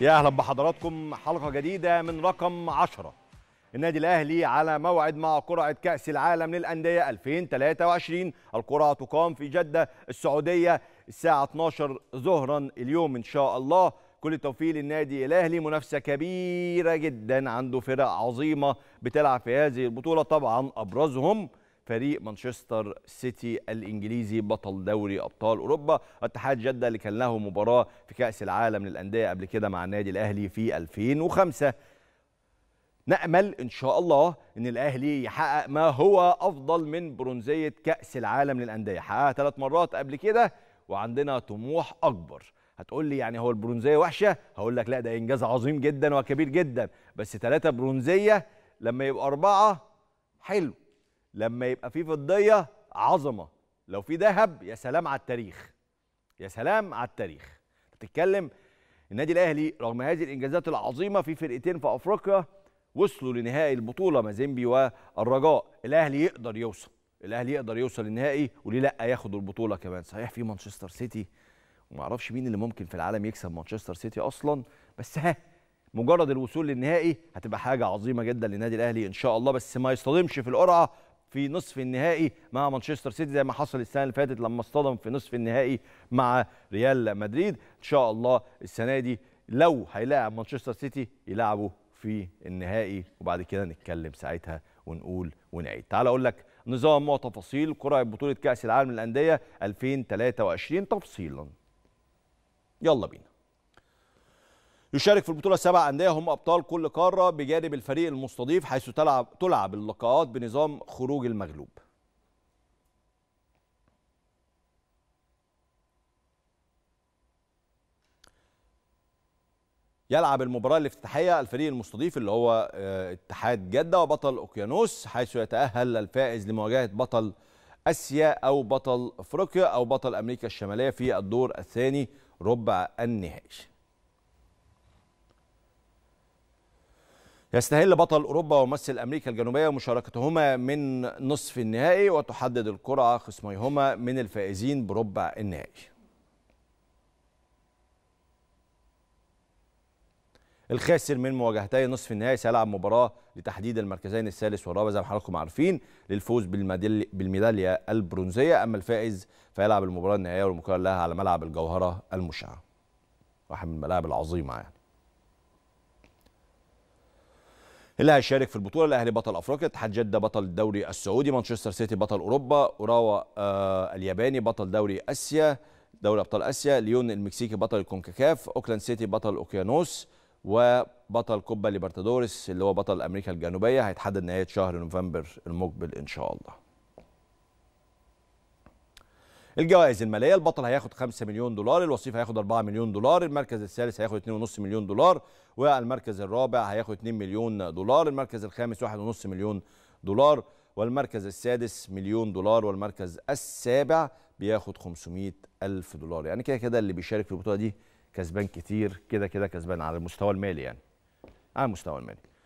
يا اهلا بحضراتكم حلقه جديده من رقم 10 النادي الاهلي على موعد مع قرعه كاس العالم للانديه 2023 القرعه تقام في جده السعوديه الساعه 12 ظهرا اليوم ان شاء الله كل التوفيق للنادي الاهلي منافسه كبيره جدا عنده فرق عظيمه بتلعب في هذه البطوله طبعا ابرزهم فريق مانشستر سيتي الانجليزي بطل دوري ابطال اوروبا اتحاد جده اللي كان له مباراه في كاس العالم للانديه قبل كده مع النادي الاهلي في 2005 نأمل إن شاء الله إن الأهلي يحقق ما هو أفضل من برونزية كأس العالم للأندية حققها ثلاث مرات قبل كده وعندنا طموح أكبر هتقول لي يعني هو البرونزية وحشة هقول لك لا ده إنجاز عظيم جدا وكبير جدا بس ثلاثة برونزية لما يبقى أربعة حلو لما يبقى في فضيه عظمه لو في ذهب يا سلام على التاريخ يا سلام على التاريخ بتتكلم النادي الاهلي رغم هذه الانجازات العظيمه في فرقتين في افريقيا وصلوا لنهائي البطوله مازيمبي والرجاء الاهلي يقدر يوصل الاهلي يقدر يوصل للنهائي وليه لا ياخد البطوله كمان صحيح في مانشستر سيتي وما اعرفش مين اللي ممكن في العالم يكسب مانشستر سيتي اصلا بس ها مجرد الوصول للنهائي هتبقى حاجه عظيمه جدا للنادي الاهلي ان شاء الله بس ما يصطدمش في القرعه في نصف النهائي مع مانشستر سيتي زي ما حصل السنه اللي فاتت لما اصطدم في نصف النهائي مع ريال مدريد ان شاء الله السنه دي لو هيلاعب مانشستر سيتي يلعبوا في النهائي وبعد كده نتكلم ساعتها ونقول ونعيد تعال اقول لك نظام وتفاصيل قرعه بطوله كاس العالم للانديه 2023 تفصيلا يلا بينا يشارك في البطولة سبع أندية هم أبطال كل قارة بجانب الفريق المستضيف حيث تلعب تلعب اللقاءات بنظام خروج المغلوب. يلعب المباراة الافتتاحية الفريق المستضيف اللي هو آه، اتحاد جدة وبطل أوكيانوس حيث يتأهل الفائز لمواجهة بطل آسيا أو بطل أفريقيا أو بطل أمريكا الشمالية في الدور الثاني ربع النهائي. يستهل بطل أوروبا وممثل أمريكا الجنوبية مشاركتهما من نصف النهائي وتحدد القرعة خصميهما من الفائزين بربع النهائي الخاسر من مواجهتي نصف النهائي سيلعب مباراه لتحديد المركزين الثالث والرابع زي ما حضراتكم عارفين للفوز بالميداليه البرونزيه اما الفائز فيلعب المباراه النهائيه والمقرر لها على ملعب الجوهره المشعه واحد من الملاعب العظيمه يعني اللي هيشارك في البطوله الاهلي بطل افريقيا اتحاد جده بطل الدوري السعودي مانشستر سيتي بطل اوروبا اوراوا آه الياباني بطل دوري اسيا دوري ابطال اسيا ليون المكسيكي بطل الكونكاكاف اوكلاند سيتي بطل اوكيانوس وبطل كوبا ليبرتادوريس اللي هو بطل امريكا الجنوبيه هيتحدد نهايه شهر نوفمبر المقبل ان شاء الله الجوائز الماليه البطل هياخد 5 مليون دولار الوصيف هياخد 4 مليون دولار المركز الثالث هياخد 2.5 مليون دولار والمركز الرابع هياخد 2 مليون دولار المركز الخامس 1.5 مليون دولار والمركز السادس مليون دولار والمركز السابع بياخد 500 ألف دولار يعني كده كده اللي بيشارك في البطولة دي كسبان كتير كده كده كسبان على المستوى المالي يعني على المستوى المالي